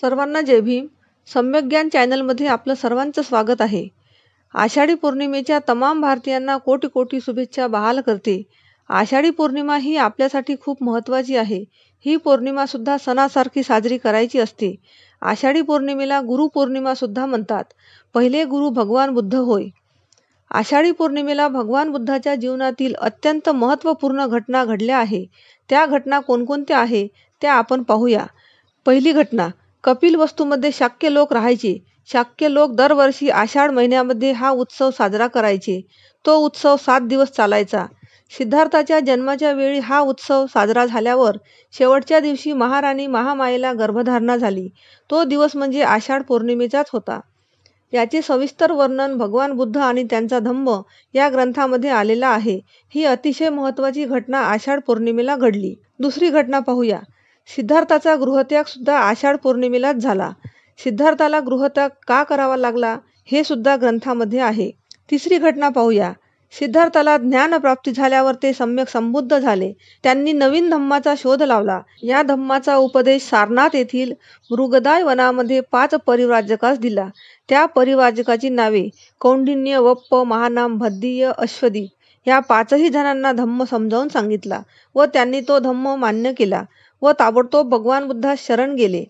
सर्वांना जय भीम सम्यक ज्ञान चॅनलमध्ये आपलं सर्वांचं स्वागत आहे आषाढी पौर्णिमेच्या तमाम भारतीयांना कोटी कोटी शुभेच्छा बहाल करते आषाढी पौर्णिमा ही आपल्यासाठी खूप महत्त्वाची आहे ही पौर्णिमासुद्धा सणासारखी साजरी करायची असते आषाढी पौर्णिमेला गुरुपौर्णिमासुद्धा म्हणतात पहिले गुरु भगवान बुद्ध होय आषाढी पौर्णिमेला भगवान बुद्धाच्या जीवनातील अत्यंत महत्त्वपूर्ण घटना घडल्या आहे त्या घटना कोणकोणत्या आहे त्या आपण पाहूया पहिली घटना कपिल वस्तूमध्ये शाक्य लोक राहायचे. शाक्य लोक दरवर्षी आषाढ महिन्यामध्ये हा उत्सव साजरा करायचे. तो उत्सव सात दिवस चालायचा. सिद्धार्थाच्या जन्माच्या वेळी हा उत्सव साजरा झाल्यावर शेवटच्या दिवशी महाराणी महामायेला गर्भधारणा झाली. तो दिवस म्हणजे आषाढ पौर्णिमेचाच होता. याचे सविस्तर वर्णन भगवान बुद्ध आणि त्यांचा धम्म या ग्रंथामध्ये आलेला आहे. ही अतिशय महत्त्वाची घटना आषाढ पौर्णिमेला घडली. दुसरी घटना पाहूया. सिद्धार्थाचा सुद्धा आषाढ पौर्णिमेलाच झाला. सिद्धार्थाला गृहत्याग का करावा लागला, हे सुद्धा ग्रंथामध्ये आहे. तिसरी घटना पाहूया. सिद्धार्थाला ज्ञानप्राप्ती झाल्यावर ते सम्यक संबुद्ध झाले. त्यांनी नवीन धम्माचा शोध लावला. या धम्माचा उपदेश सारनाथ येथील मृगदाय वनामध्ये पाच परिवाजकास दिला. त्या परिवाजकाची नावे कौंडिन्य, वप्प, महानाम, भद्दीय, अश्वदी या पाचही जणांना धम्म समजावून सांगितला व त्यांनी तो धम्म मान्य केला. व ताबडतोब भगवान बुद्धा शरण गेले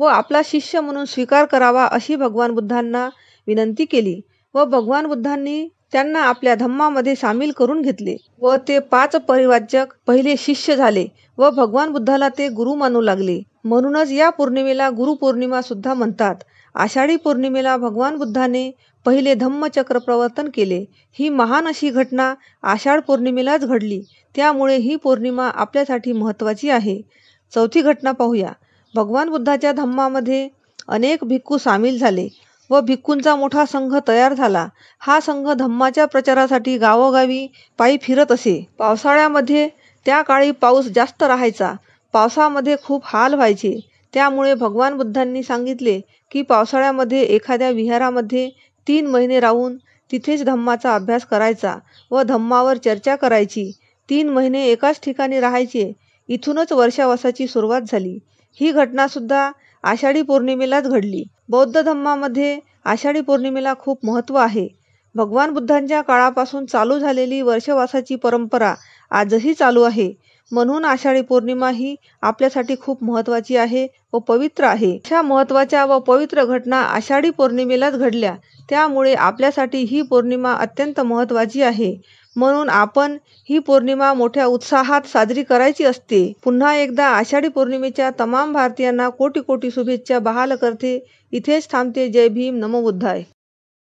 व आपला शिष्य म्हणून स्वीकार करावा अशी भगवान बुद्धांना विनंती केली व भगवान बुद्धांनी त्यांना आपल्या धम्मामध्ये सामील करून घेतले व ते पाच परिवाचक पहिले शिष्य झाले व भगवान बुद्धाला ते गुरु मानू लागले म्हणूनच या पौर्णिमेला पौर्णिमा सुद्धा म्हणतात आषाढी पौर्णिमेला भगवान बुद्धाने पहिले धम्मचक्र प्रवर्तन केले ही महान अशी घटना आषाढ पौर्णिमेलाच घडली त्यामुळे ही पौर्णिमा आपल्यासाठी महत्त्वाची आहे चौथी घटना पाहूया भगवान बुद्धाच्या धम्मामध्ये अनेक भिक्खू सामील झाले व भिक्खूंचा मोठा संघ तयार झाला हा संघ धम्माच्या प्रचारासाठी गावोगावी पायी फिरत असे पावसाळ्यामध्ये त्या काळी पाऊस जास्त राहायचा पावसामध्ये खूप हाल व्हायचे त्यामुळे भगवान बुद्धांनी सांगितले की पावसाळ्यामध्ये एखाद्या विहारामध्ये तीन महिने राहून तिथेच धम्माचा अभ्यास करायचा व धम्मावर चर्चा करायची तीन महिने एकाच ठिकाणी राहायचे इथूनच वर्षावासाची सुरुवात झाली. ही घटना घटनासुद्धा आषाढी पौर्णिमेलाच घडली. बौद्ध धम्मामध्ये आषाढी पौर्णिमेला खूप महत्त्व आहे. भगवान बुद्धांच्या काळापासून चालू झालेली वर्षावसाची परंपरा आजही चालू आहे. म्हणून आषाढी पौर्णिमा ही आपल्यासाठी खूप महत्त्वाची आहे व पवित्र आहे अशा महत्त्वाच्या व पवित्र घटना आषाढी पौर्णिमेलाच घडल्या त्यामुळे आपल्यासाठी ही पौर्णिमा अत्यंत महत्त्वाची आहे म्हणून आपण ही पौर्णिमा मोठ्या उत्साहात साजरी करायची असते पुन्हा एकदा आषाढी पौर्णिमेच्या तमाम भारतीयांना कोटी कोटी शुभेच्छा बहाल करते इथेच थांबते जय भीम नमोबुद्धाय